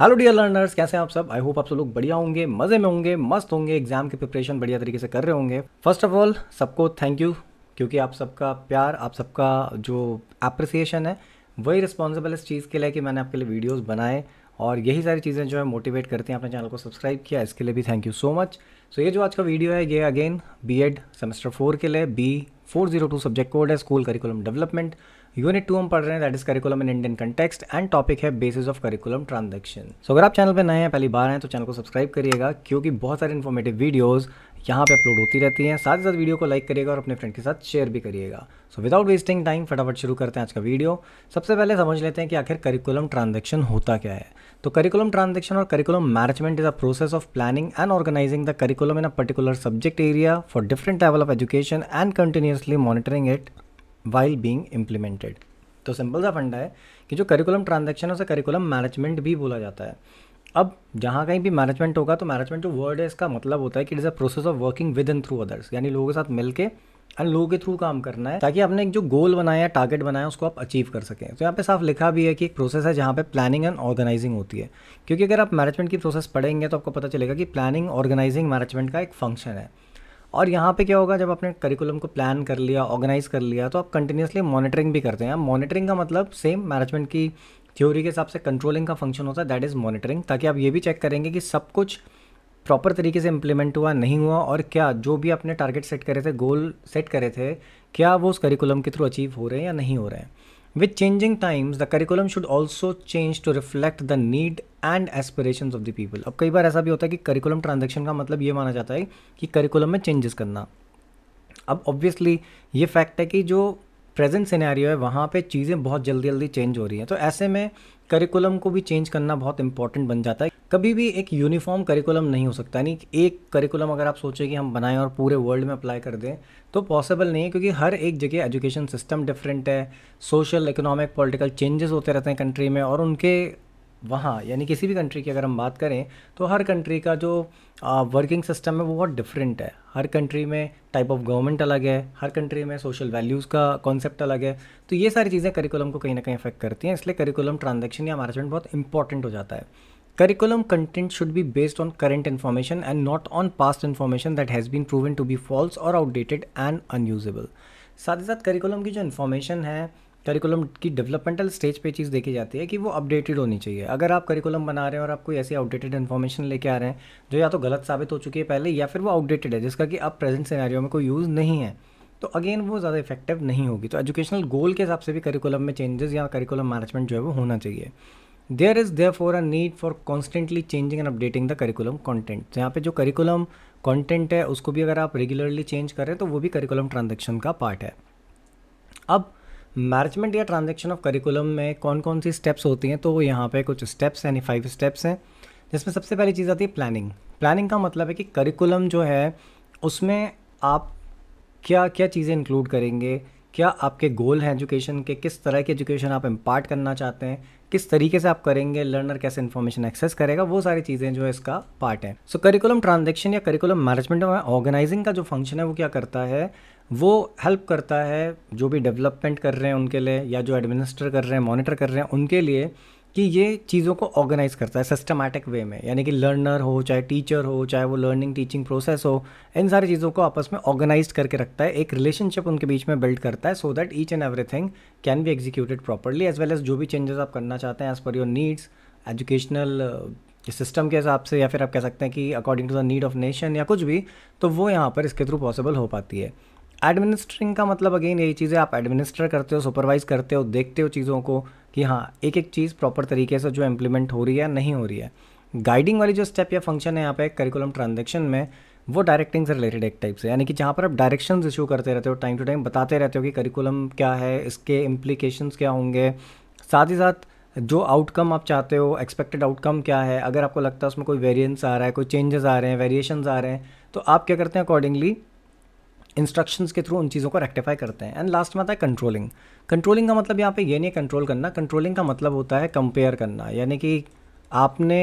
Hello dear learners कैसे हैं आप सब आई होप आप सब लोग बढ़िया होंगे मज़े में होंगे मस्त होंगे एग्जाम की प्रिपरेशन बढ़िया तरीके से कर रहे होंगे फर्स्ट ऑफ ऑल सबको थैंक यू क्योंकि आप सबका प्यार आप सबका जो अप्रिसिएशन है वही रिस्पॉन्सिबल इस चीज़ के लिए कि मैंने आपके लिए वीडियोज़ बनाए और यही सारी चीज़ें जो है मोटिवेट करती हैं अपने चैनल को सब्सक्राइब किया इसके लिए भी thank you so much so ये जो आज का वीडियो है ये again B Ed semester four के लिए B four zero two subject code है school curriculum development unit two हम पढ़ रहे हैं that is curriculum in Indian context and topic है basis of curriculum transaction so अगर आप चैनल पर नए हैं पहली बार हैं तो चैनल को सब्सक्राइब करिएगा क्योंकि बहुत सारे इन्फॉर्मेटिव वीडियोज़ यहाँ पे अपलोड होती रहती हैं साथ ही साथ वीडियो को लाइक करिएगा और अपने फ्रेंड के साथ शेयर भी करिएगा सो विदाउट वेस्टिंग टाइम फटाफट शुरू करते हैं आज का वीडियो सबसे पहले समझ लेते हैं कि आखिर करिकुलम ट्रांजेक्शन होता क्या है तो करिकुलम ट्रांजेक्शन और curriculum management is a process of planning and organizing the curriculum in a particular subject area for different level of education and continuously monitoring it while being implemented तो simple सा funda है कि जो curriculum transaction है उसे curriculum management भी बोला जाता है अब जहाँ कहीं भी मैनेजमेंट होगा तो मैनेजमेंट जो वर्ड है इसका मतलब होता है कि it is a process of working with in through others यानी लोगों के साथ मिलकर एंड लोगों के थ्रू काम करना है ताकि आपने एक जो गोल बनाया टारगेट बनाया उसको आप अचीव कर सकें तो यहाँ पे साफ लिखा भी है कि एक प्रोसेस है जहाँ पे प्लानिंग एंड ऑर्गेनाइजिंग होती है क्योंकि अगर आप मैनेजमेंट की प्रोसेस पढ़ेंगे तो आपको पता चलेगा कि प्लानिंग ऑर्गेनाइजिंग मैनेजमेंट का एक फंक्शन है और यहाँ पे क्या होगा जब आपने करिकुलम को प्लान कर लिया ऑर्गेनाइज कर लिया तो आप कंटिन्यूसली मॉनिटरिंग भी करते हैं मॉनिटरिंग का मतलब सेम मैनेजमेंट की थ्योरी के हिसाब से कंट्रोलिंग का फंक्शन होता है दैट इज़ मॉनिटरिंग ताकि आप ये भी चेक करेंगे कि सब कुछ प्रॉपर तरीके से इम्प्लीमेंट हुआ नहीं हुआ और क्या जो भी आपने टारगेट सेट करे थे गोल सेट करे थे क्या वो उस करिकुलम के थ्रू अचीव हो रहे हैं या नहीं हो रहे हैं with changing times the curriculum should also change to reflect the need and aspirations of the people अब कई बार ऐसा भी होता है कि करिकुलम ट्रांजेक्शन का मतलब ये माना जाता है कि करिकुलम में चेंजेस करना अब ऑब्वियसली ये फैक्ट है कि जो प्रेजेंट सिनेरियो है वहाँ पे चीज़ें बहुत जल्दी जल्दी चेंज हो रही हैं तो ऐसे में करिकुलम को भी चेंज करना बहुत इंपॉर्टेंट बन जाता है कभी भी एक यूनिफॉर्म करिकुलम नहीं हो सकता यानी एक करिकुलम अगर आप सोचें कि हम बनाएं और पूरे वर्ल्ड में अप्लाई कर दें तो पॉसिबल नहीं है क्योंकि हर एक जगह एजुकेशन सिस्टम डिफरेंट है सोशल इकोनॉमिक पॉलिटिकल चेंजेस होते रहते हैं कंट्री में और उनके वहाँ यानी किसी भी कंट्री की अगर हम बात करें तो हर कंट्री का जो वर्किंग सिस्टम है वो बहुत डिफरेंट है हर कंट्री में टाइप ऑफ गवर्नमेंट अलग है हर कंट्री में सोशल वैल्यूज़ का कॉन्सेप्ट अलग है तो ये सारी चीज़ें करिकुलम को कहीं ना कहीं इफेक्ट करती हैं इसलिए करिकुलम ट्रांजेक्शन या मैनेजमेंट बहुत इंपॉर्टेंट हो जाता है Curriculum content should be based on current information and not on past information that has been proven to be false or outdated and unusable. साथ ही साथ करिकुलम की जो इन्फॉर्मेशन है करिकुलम की डेवलपमेंटल स्टेज पे चीज़ देखी जाती है कि वो अपडेटेड होनी चाहिए अगर आप करिकुलम बना रहे हैं और आप कोई ऐसी आउटडेटेड इन्फॉर्मेशन लेके आ रहे हैं जो या तो गलत साबित हो चुकी है पहले या फिर वो आउटडेटेड है जिसका कि अब प्रेजेंट सिनेरियो में कोई यूज़ नहीं है तो अगेन वो ज़्यादा इफेक्टिव नहीं होगी तो एजुकेशनल गोल के हिसाब से भी करिकुलम में चेंजेस या करिकुलम मैनेजमेंट जो है वो होना चाहिए there is there for a need for constantly changing and updating the curriculum content यहाँ पे जो करिकुलम कॉन्टेंट है उसको भी अगर आप रेगुलरली चेंज करें तो वो भी करिकुलम ट्रांजेक्शन का पार्ट है अब मैनेजमेंट या ट्रांजेक्शन ऑफ करिकुलम में कौन कौन सी स्टेप्स होती हैं तो यहाँ पे कुछ स्टेप्स यानी फाइव स्टेप्स हैं जिसमें सबसे पहली चीज़ आती है प्लानिंग प्लानिंग का मतलब है कि करिकुलम जो है उसमें आप क्या क्या चीज़ें इंक्लूड करेंगे क्या आपके गोल हैं एजुकेशन के किस तरह की एजुकेशन आप इम्पार्ट करना चाहते हैं किस तरीके से आप करेंगे लर्नर कैसे इन्फॉर्मेशन एक्सेस करेगा वो सारी चीज़ें जो है इसका पार्ट है सो करिकुलम ट्रांजेक्शन या करिकुलम मैनेजमेंट में ऑर्गेनाइजिंग का जो फंक्शन है वो क्या करता है वो हेल्प करता है जो भी डेवलपमेंट कर रहे हैं उनके लिए या जो एडमिनिस्टर कर रहे हैं मॉनिटर कर रहे हैं उनके लिए कि ये चीज़ों को ऑर्गेनाइज करता है सिस्टमैटिक वे में यानी कि लर्नर हो चाहे टीचर हो चाहे वो लर्निंग टीचिंग प्रोसेस हो इन सारी चीज़ों को आपस में ऑर्गेनाइज करके रखता है एक रिलेशनशिप उनके बीच में बिल्ड करता है so that each and everything can be executed properly as well as जो भी चेंजेस आप करना चाहते हैं as per your needs educational system के हिसाब से या फिर आप कह सकते हैं कि according to the need of nation या कुछ भी तो वो यहाँ पर इसके थ्रू पॉसिबल हो पाती है एडमिनिस्ट्रिंग का मतलब अगेन यही चीज़ें आप एडमिनिस्टर करते हो सुपरवाइज करते हो देखते हो चीज़ों को कि हाँ एक एक चीज़ प्रॉपर तरीके से जो इम्प्लीमेंट हो रही है नहीं हो रही है गाइडिंग वाली जो स्टेप या फंक्शन है यहाँ पे करिकुलम ट्रांजेक्शन में वो डायरेक्टिंग से रिलेटेड एक टाइप से यानी कि जहाँ पर आप डायरेक्शंस इशू करते रहते हो टाइम टू टाइम बताते रहते हो कि करिकुलम क्या है इसके इम्प्लीकेशंस क्या होंगे साथ ही साथ जो आउटकम आप चाहते हो एक्सपेक्टेड आउटकम क्या है अगर आपको लगता है उसमें कोई वेरियंस आ रहा है कोई चेंजेस आ रहे हैं वेरिएशन आ रहे हैं तो आप क्या करते हैं अकॉर्डिंगली इंस्ट्रक्शंस के थ्रू उन चीज़ों को रेक्टिफाई करते हैं एंड लास्ट में आता है कंट्रोलिंग कंट्रोलिंग का मतलब यहाँ पे ये नहीं कंट्रोल करना कंट्रोलिंग का मतलब होता है कंपेयर करना यानी कि आपने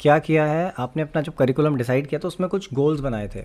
क्या किया है आपने अपना जब करिकुलम डिसाइड किया तो उसमें कुछ गोल्स बनाए थे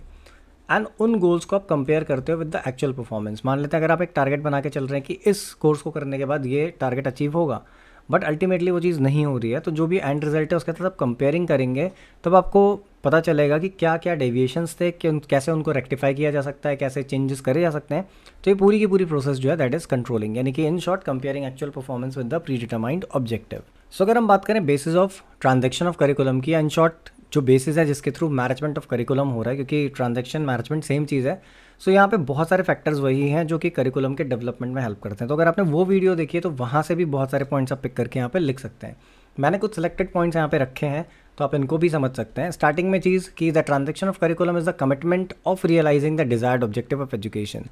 एंड उन गोल्स को आप कंपेयर करते हो विद द एक्चुअल परफॉर्मेंस मान लेते हैं अगर आप एक टारगेट बना के चल रहे हैं कि इस कोर्स को करने के बाद ये टारगेट अचीव होगा बट अल्टीमेटली वो चीज़ नहीं हो रही है तो जो भी एंड रिजल्ट है उसके साथ आप कंपेयरिंग करेंगे तब आपको पता चलेगा कि क्या क्या डेविएशंस थे कि उन, कैसे उनको रेक्टिफाई किया जा सकता है कैसे चेंजेस करे जा सकते हैं तो ये पूरी की पूरी प्रोसेस जो है दैट इज़ कंट्रोलिंग यानी कि in short comparing actual performance with the predetermined objective so अगर हम बात करें basis of transaction of curriculum की इन शॉर्ट जो बेसिस है जिसके थ्रू मैनेजमेंट ऑफ करिकुलम हो रहा है क्योंकि ट्रांजेक्शन मैनेजमेंट सेम चीज़ है सो so, यहाँ पे बहुत सारे फैक्टर्स वही हैं जो कि करिकुलम के डेवलपमेंट में हेल्प करते हैं तो अगर आपने वो वीडियो देखी है तो वहाँ से भी बहुत सारे पॉइंट्स आप पिक करके यहाँ पे लिख सकते हैं मैंने कुछ सिलेक्टेड पॉइंट्स यहाँ पे रखे हैं तो आप इनको भी समझ सकते हैं स्टार्टिंग में चीज़ की the transaction of curriculum is the commitment of realizing the desired objective of education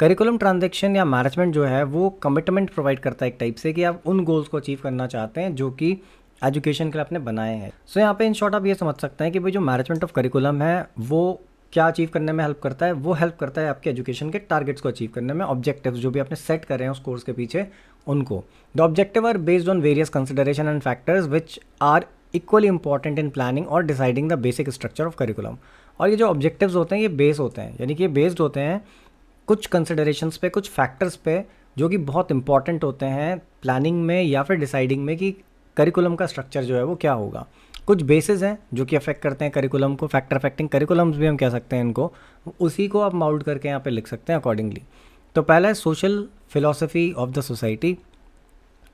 curriculum transaction या मैनेजमेंट जो है वो कमिटमेंट प्रोवाइड करता है एक टाइप से कि आप उन गोल्स को अचीव करना चाहते हैं जो कि एजुकेशन के लिए आपने बनाए हैं सो so, यहाँ पे इन शॉर्ट आप ये समझ सकते हैं कि भाई जो मैनेजमेंट ऑफ करिकुलम है वो क्या अचीव करने में हेल्प करता है वो हेल्प करता है आपके एजुकेशन के टारगेट्स को अचीव करने में ऑब्जेक्टिव्स जो भी आपने सेट कर रहे हैं उस कोर्स के पीछे उनको the objective are based on various consideration and factors which are equally important in planning और deciding the basic structure of curriculum और ये जो ऑब्जेक्टिव्स होते हैं ये बेस होते हैं यानी कि ये बेस्ड होते हैं कुछ कंसिडरेशंस पे कुछ फैक्टर्स पे जो कि बहुत इंपॉर्टेंट होते हैं प्लानिंग में या फिर डिसाइडिंग में कि करिकुलम का स्ट्रक्चर जो है वो क्या होगा कुछ बेसिस हैं जो कि अफेक्ट करते हैं करिकुलम को फैक्टर अफेक्टिंग करिकुलम्स भी हम कह सकते हैं इनको उसी को आप माउल्ड करके यहाँ पे लिख सकते हैं अकॉर्डिंगली तो पहला है social philosophy of the society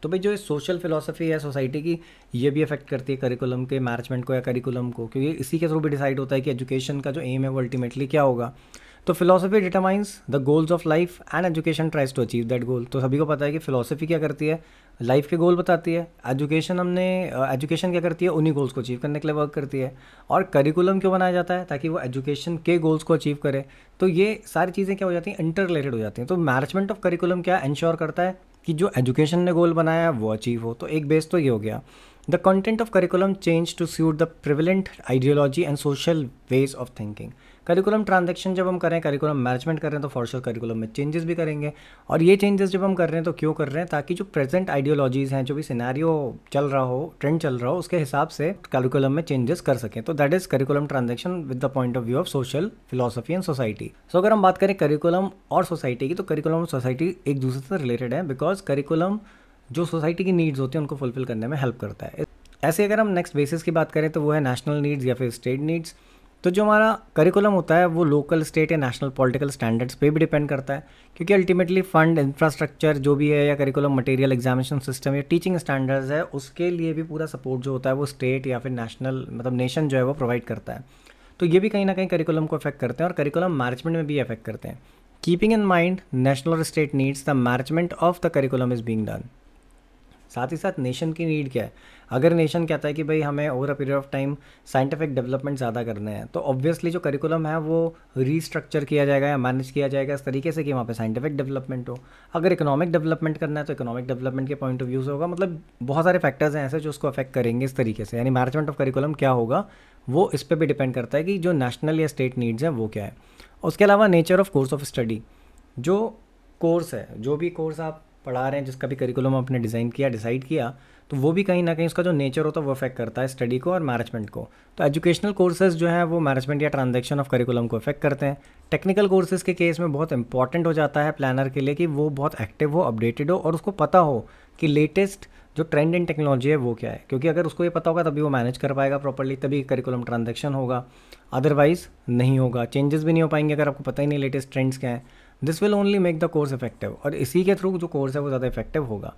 तो भाई जो सोशल फिलोसफी है सोसाइटी की ये भी अफेक्ट करती है करिकुलम के मैनेजमेंट को या करिकुलम को क्योंकि इसी के थ्रू भी डिसाइड होता है कि एजुकेशन का जो एम है वो अल्टीमेटली क्या होगा तो philosophy determines the goals of life and education tries to achieve that goal तो सभी को पता है कि फिलोसफी क्या करती है लाइफ के गोल बताती है एजुकेशन हमने एजुकेशन क्या करती है उन्हीं गोल्स को अचीव करने के लिए वर्क करती है और करिकुलम क्यों बनाया जाता है ताकि वो एजुकेशन के गोल्स को अचीव करे तो ये सारी चीज़ें क्या हो जाती हैं इंटर रिलेटेड हो जाती हैं तो मैनेजमेंट ऑफ करिकुलम क्या इंश्योर करता है कि जो एजुकेशन ने गोल बनाया है वो अचीव हो तो एक बेस तो ये हो गया the content of curriculum change to suit the prevalent ideology and social ways of thinking curriculum transaction जब हम करें करिकुलम मैनेजमेंट कर रहे हैं तो फॉर्शल करिकुलम में चेंजेस भी करेंगे और ये चेंजेस जब हम कर रहे हैं तो क्यों कर रहे हैं ताकि जो प्रेजेंट आइडियोलॉजीज़ हैं जो भी सिनेरियो चल रहा हो ट्रेंड चल रहा हो उसके हिसाब से करिकुलम में चेंजेस कर सकें तो that is curriculum transaction with the point of view of social philosophy and society so अगर हम बात करें करिकुलम और सोसाइटी की तो करिकुलम और सोसाइटी एक दूसरे से रिलेटेड है बिकॉज करिकुलम जो सोसाइटी की नीड्स होती है उनको फुलफिल करने में हेल्प करता है ऐसे अगर हम नेक्स्ट बेसिस की बात करें तो वो है नेशनल नीड्स या फिर स्टेट नीड्स तो जो हमारा करिकुलम होता है वो लोकल स्टेट या नेशनल पॉलिटिकल स्टैंडर्ड्स पे भी डिपेंड करता है क्योंकि अल्टीमेटली फंड इंफ्रास्ट्रक्चर जो भी है या करिकुलम मटेरियल एग्जामिनेशन सिस्टम या टीचिंग स्टैंडर्ड्स है उसके लिए भी पूरा सपोर्ट जो होता है वो स्टेट या फिर नेशनल मतलब नेशन जो है वो प्रोवाइड करता है तो ये भी कहीं ना कहीं करिकुलम को अफेक्ट करते हैं और करिकुलम मैनेजमेंट में भी अफेक्ट करते हैं कीपिंग इन माइंड नेशनल और state needs the management of the curriculum is being done साथ ही साथ नेशन की नीड क्या है अगर नेशन कहता है कि भाई हमें over a period of time scientific development ज़्यादा करना है तो ऑब्वियसली जो करिकुलम है वो रीस्ट्रक्चर किया जाएगा या मैनेज किया जाएगा इस तरीके से कि वहाँ पे साइंटिफिक डेवलपमेंट हो अगर इकोनॉमिक डेवलपमेंट करना है तो इकोनॉमिक डेवलपमेंट के पॉइंट ऑफ व्यू से होगा मतलब बहुत सारे फैक्टर्स हैं ऐसे जो उसको अफेक्ट करेंगे इस तरीके से यानी मैनेजमेंट ऑफ करिकुलम क्या होगा वो इस पर भी डिपेंड करता है कि जो नेशनल या स्टेट नीड्स हैं वो क्या है उसके अलावा nature of course of study जो कोर्स है जो भी कोर्स आप पढ़ा रहे हैं जिसका भी करिकुलम आपने डिज़ाइन किया डिसाइड किया तो वो भी कहीं ना कहीं उसका जो नेचर होता है वो अफेक्ट करता है स्टडी को और मैनेजमेंट को तो एजुकेशनल कोर्सेज जो हैं वो मैनेजमेंट या ट्रांजेक्शन ऑफ करिकुलम को अफेक्ट करते हैं टेक्निकल कोर्सेज के केस में बहुत इंपॉर्टेंट हो जाता है प्लानर के लिए कि वो बहुत एक्टिव हो अपडेटेड हो और उसको पता हो कि लेटेस्ट जो ट्रेंड इन टेक्नोलॉजी है वो क्या है क्योंकि अगर उसको ये पता होगा तभी वो मैनेज कर पाएगा प्रॉपरली तभी करिकुलम ट्रांजेक्शन होगा अदरवाइज़ नहीं होगा चेंजेस भी नहीं हो पाएंगे अगर आपको पता ही नहीं लेटेस्ट ट्रेंड्स क्या हैं this will only make the course effective और इसी के थ्रू जो कोर्स है वो ज़्यादा इफेक्टिव होगा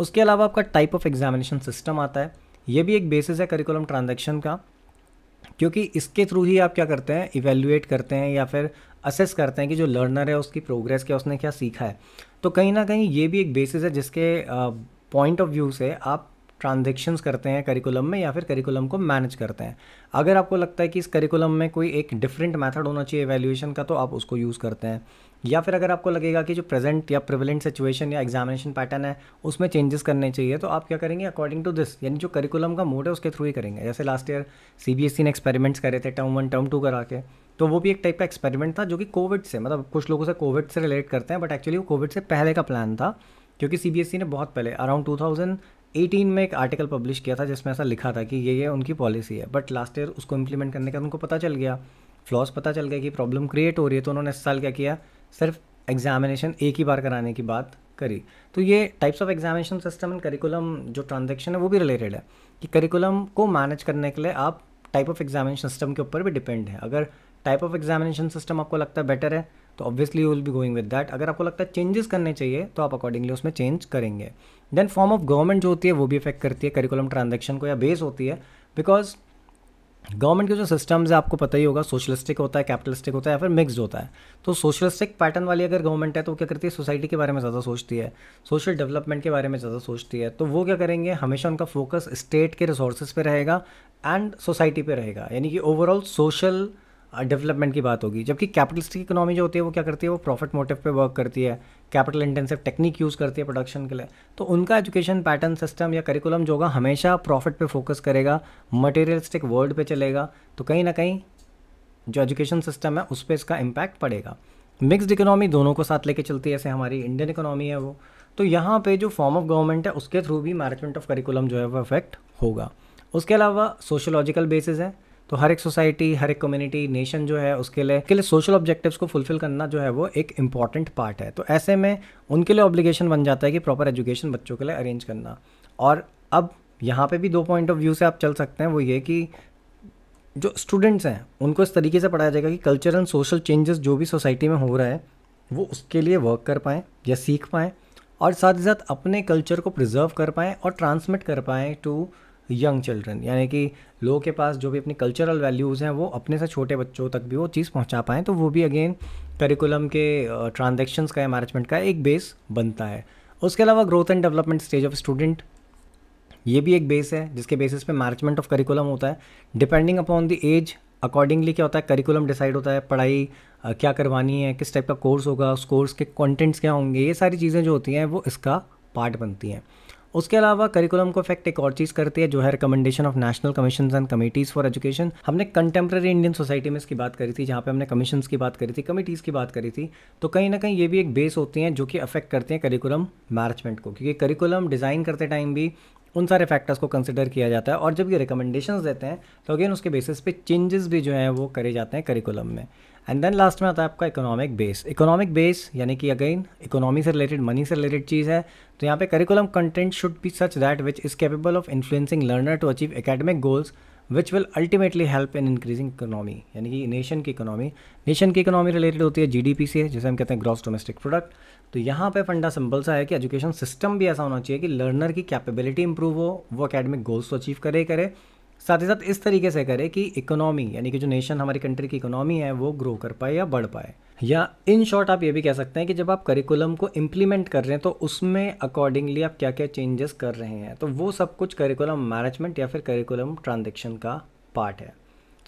उसके अलावा आपका टाइप ऑफ एग्जामिनेशन सिस्टम आता है ये भी एक बेसिस है करिकुलम ट्रांजेक्शन का क्योंकि इसके थ्रू ही आप क्या करते हैं इवेल्युएट करते हैं या फिर असेस करते हैं कि जो लर्नर है उसकी प्रोग्रेस क्या उसने क्या सीखा है तो कहीं ना कहीं ये भी एक बेसिस है जिसके पॉइंट ऑफ व्यू से आप ट्रांजेक्शन्स करते हैं करिकुलम में या फिर करिकुलम को मैनेज करते हैं अगर आपको लगता है कि इस करिकुलम में कोई एक डिफरेंट मैथड होना चाहिए एवेल्यूशन का तो आप उसको यूज़ करते हैं या फिर अगर आपको लगेगा कि जो प्रेजेंट या प्रिवलेंट सिचुएशन या एग्जामिनेशन पैटर्न है उसमें चेंजेस करने चाहिए तो आप क्या करेंगे अकॉर्डिंग टू दिस यानी जो करिकुलम का मोड है उसके थ्रू ही करेंगे जैसे लास्ट ईयर सी ने एक्सपेरिमेंट्स करे थे टर्म वन टर्म टू करा के तो वो भी एक टाइप का एक्सपेरिमेंट था जो कि कोविड से मतलब कुछ लोगों से कोविड से रिलेट करते हैं बट एक्चुअली वो कोविड से पहले का प्लान था क्योंकि सी e ने बहुत पहले अराउंड टू थाउजेंड एटीन में एक आर्टिकल पब्लिश किया था जिसमें ऐसा लिखा था कि ये ये उनकी पॉलिसी है बट लास्ट ईयर उसको इम्प्लीमेंट करने का उनको पता चल गया फ्लॉस पता चल गया कि प्रॉब्लम क्रिएट हो रही है तो उन्होंने इस साल क्या किया सिर्फ एग्जामिनेशन एक ही बार कराने की बात करी तो ये types of examination system and curriculum जो ट्रांजेक्शन है वो भी रिलेटेड है कि करिकुलम को मैनेज करने के लिए आप टाइप ऑफ एग्जामिनेशन सिस्टम के ऊपर भी डिपेंड है अगर टाइप ऑफ एग्जामिनेशन सिस्टम आपको लगता है बेटर है तो obviously you will be going with that अगर आपको लगता है चेंजेस करने चाहिए तो आप अकॉर्डिंगली उसमें चेंज करेंगे देन फॉर्म ऑफ गवर्नमेंट जो होती है वो भी इफेक्ट करती है करिकुलम ट्रांजेक्शन को या बेस होती है बिकॉज गवर्नमेंट के जो सिस्टम्स है आपको पता ही होगा सोशलिस्टिक होता है कैपिटलिस्टिक होता है या फिर मिक्सड होता है तो सोशलिस्टिक पैटर्न वाली अगर गवर्नमेंट है तो क्या करती है सोसाइटी के बारे में ज़्यादा सोचती है सोशल डेवलपमेंट के बारे में ज़्यादा सोचती है तो वो क्या करेंगे हमेशा उनका फोकस स्टेट के रिसोर्सेज पर रहेगा एंड सोसाइटी पर रहेगा यानी कि ओवरऑल सोशल डेवलपमेंट की बात होगी जबकि कैपिटलिस्टिक इकोनॉमी जो होती है वो क्या करती है वो प्रॉफिट मोटिव पे वर्क करती है कैपिटल इंटेंसिव टेक्निक यूज़ करती है प्रोडक्शन के लिए तो उनका एजुकेशन पैटर्न सिस्टम या करिकुलम जो होगा हमेशा प्रॉफिट पे फोकस करेगा मटेरियलिस्टिक वर्ल्ड पे चलेगा तो कहीं ना कहीं जो एजुकेशन सिस्टम है उस पर इसका इम्पैक्ट पड़ेगा मिक्सड इकोनॉमी दोनों को साथ लेके चलती है जैसे हमारी इंडियन इकोनॉमी है वो तो यहाँ पे जो फॉर्म ऑफ गवर्नमेंट है उसके थ्रू भी मैनेजमेंट ऑफ करिकुलम जो है वो इफेक्ट होगा उसके अलावा सोशोलॉजिकल बेसिस है तो हर एक सोसाइटी हर एक कम्युनिटी नेशन जो है उसके लिए के लिए सोशल ऑब्जेक्टिव्स को फुलफिल करना जो है वो एक इंपॉर्टेंट पार्ट है तो ऐसे में उनके लिए ऑब्लिगेशन बन जाता है कि प्रॉपर एजुकेशन बच्चों के लिए अरेंज करना और अब यहाँ पे भी दो पॉइंट ऑफ व्यू से आप चल सकते हैं वो ये कि जो स्टूडेंट्स हैं उनको इस तरीके से पढ़ाया जाएगा कि कल्चर एंड सोशल चेंजेस जो भी सोसाइटी में हो रहा है वो उसके लिए वर्क कर पाएँ या सीख पाएँ और साथ ही साथ अपने कल्चर को प्रिजर्व कर पाएँ और ट्रांसमिट कर पाएँ टू यंग चिल्ड्रन यानी कि लोगों के पास जो भी अपनी कल्चरल वैल्यूज़ हैं वो अपने से छोटे बच्चों तक भी वो चीज़ पहुंचा पाएँ तो वो भी अगेन करिकुलम के ट्रांजेक्शन्स का या मैनेजमेंट का एक बेस बनता है उसके अलावा growth and development stage of student ये भी एक बेस है जिसके बेसिस पे मैनेजमेंट ऑफ करिकुलम होता है depending upon the age accordingly क्या होता है करिकुलम डिसाइड होता है पढ़ाई क्या करवानी है किस टाइप का कोर्स होगा उस कोर्स के कंटेंट्स क्या होंगे ये सारी चीज़ें जो होती हैं वो इसका पार्ट बनती हैं उसके अलावा करिकुलम को इफेक्ट एक और चीज़ करती है जो है recommendation of national commission and committees for education हमने कंटेम्प्रेरी इंडियन सोसाइटी में इसकी बात करी थी जहाँ पे हमने कमीशन की बात करी थी कमिटीज़ की बात करी थी तो कहीं ना कहीं ये भी एक बेस होती हैं जो कि अफेक्ट करते हैं करिकुलम मैनेजमेंट को क्योंकि करिकुलम डिज़ाइन करते टाइम भी उन सारे फैक्टर्स को कंसिडर किया जाता है और जब ये रिकमेंडेशंस देते हैं तो अगेन उसके बेसिस पे चेंजेस भी जो हैं वो करे जाते हैं करिकुलम में एंड देन लास्ट में आता है आपका इकोनॉमिक बेस इकोनॉमिक बेस यानी कि अगेन इकोनॉमी से रिलेटेड मनी से रिलेटेड चीज़ है तो यहाँ पे curriculum content should be such that which is capable of influencing learner to achieve academic goals which will ultimately help in increasing economy यानी कि नेशन की इकोनॉमी नेशन की इकोनॉमी रिलेटेड होती है जीडीपी से जैसे हम कहते हैं ग्रॉस डोमेस्टिक प्रोडक्ट तो यहाँ पे फंडा सिंपल सा है कि एजुकेशन सिस्टम भी ऐसा होना चाहिए कि लर्नर की कैपेबिलिटी इंप्रूव हो वो अकेडमिक गोल्स तो अचीव करे करे साथ ही साथ इस तरीके से करें कि इकोनॉमी यानी कि जो नेशन हमारी कंट्री की इकोनॉमी है वो ग्रो कर पाए या बढ़ पाए या इन शॉर्ट आप ये भी कह सकते हैं कि जब आप करिकुलम को इम्प्लीमेंट कर रहे हैं तो उसमें अकॉर्डिंगली आप क्या क्या चेंजेस कर रहे हैं तो वो सब कुछ करिकुलम मैनेजमेंट या फिर करिकुलम ट्रांजेक्शन का पार्ट है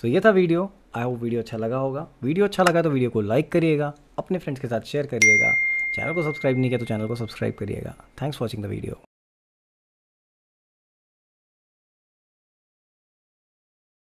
तो ये था वीडियो आई होप वीडियो अच्छा लगा होगा वीडियो अच्छा लगा तो वीडियो को लाइक करिएगा अपने फ्रेंड्स के साथ शेयर करिएगा चैनल को सब्सक्राइब नहीं किया तो चैनल को सब्सक्राइब करिएगा थैंक्स वॉचिंग द वीडियो